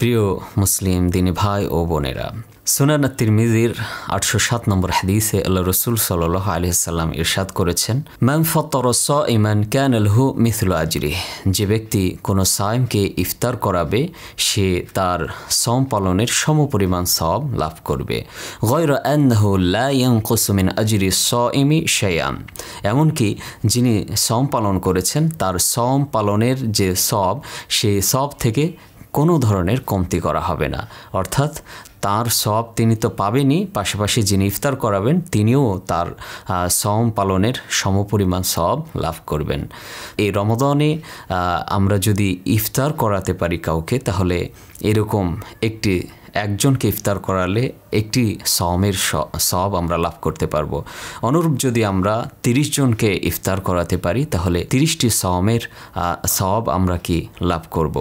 প্রিয় মুসলিম দিনী ভাই ও বোনেরা সুনানা মিজির আটশো সাত নম্বর হাদিসে আল্লাহ রসুল সাল্লাহ সাল্লাম ইরশাদ করেছেন ম্যাম ফতর স ইমান ক্যান হু মিথুল আজরি যে ব্যক্তি কোনো সায়েমকে ইফতার করাবে সে তার সম পালনের সম পরিমাণ সব লাভ করবে গৈর অ্যান্নাহুল্লাং কুসুমিন আজরি স ইমি শেয়াম এমনকি যিনি সম পালন করেছেন তার সম পালনের যে সব সেই সব থেকে কোনো ধরনের কমতি করা হবে না অর্থাৎ তার সব তিনি তো পাবেনই পাশাপাশি যিনি ইফতার করাবেন তিনিও তার সম পালনের সমপরিমাণ সব লাভ করবেন এই রমদানে আমরা যদি ইফতার করাতে পারি কাউকে তাহলে এরকম একটি একজনকে ইফতার করালে একটি সমের সব আমরা লাভ করতে পারবো অনুরূপ যদি আমরা তিরিশ জনকে ইফতার করাতে পারি তাহলে তিরিশটি সমের সব আমরা কি লাভ করব।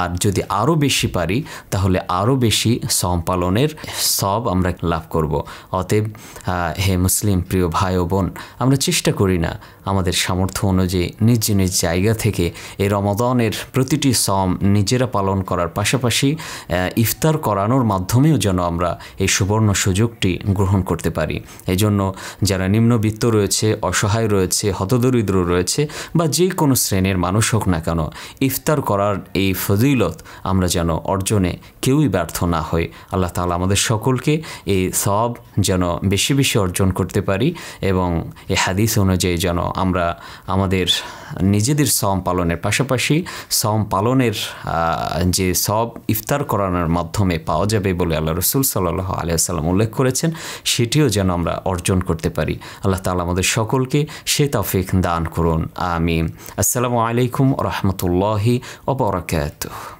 আর যদি আরও বেশি পারি তাহলে আরও বেশি সম পালনের সব আমরা লাভ করব। অতএব হে মুসলিম প্রিয় ভাই ও বোন আমরা চেষ্টা করি না আমাদের সামর্থ্য অনুযায়ী নিজ নিজ জায়গা থেকে এই রমদনের প্রতিটি সম নিজেরা পালন করার পাশাপাশি ইফতার করানোর মাধ্যমেও যেন আমরা এই সুবর্ণ সুযোগটি গ্রহণ করতে পারি এজন্য যারা নিম্নবিত্ত রয়েছে অসহায় রয়েছে হতদরিদ্র রয়েছে বা যে কোনো শ্রেণীর মানুষ হোক না কেন ইফতার করার এই ফজিলত আমরা যেন অর্জনে কেউই ব্যর্থ না হই আল্লাহ আল্লাহ তালা আমাদের সকলকে এই সব যেন বেশি বেশি অর্জন করতে পারি এবং এই হাদিস অনুযায়ী যেন আমরা আমাদের নিজেদের সম পালনের পাশাপাশি সম পালনের যে সব ইফতার করানোর মাধ্যমে পাওয়া যাবে বলে আল্লাহ রসুল সাল্লাহ আলিয়াল্লাম উল্লেখ করেছেন সেটিও যেন আমরা অর্জন করতে পারি আল্লাহ তালা আমাদের সকলকে সে তফিক দান করুন আমি আসসালামু আলাইকুম রহমতুল্লাহি ওবরাকাতুহ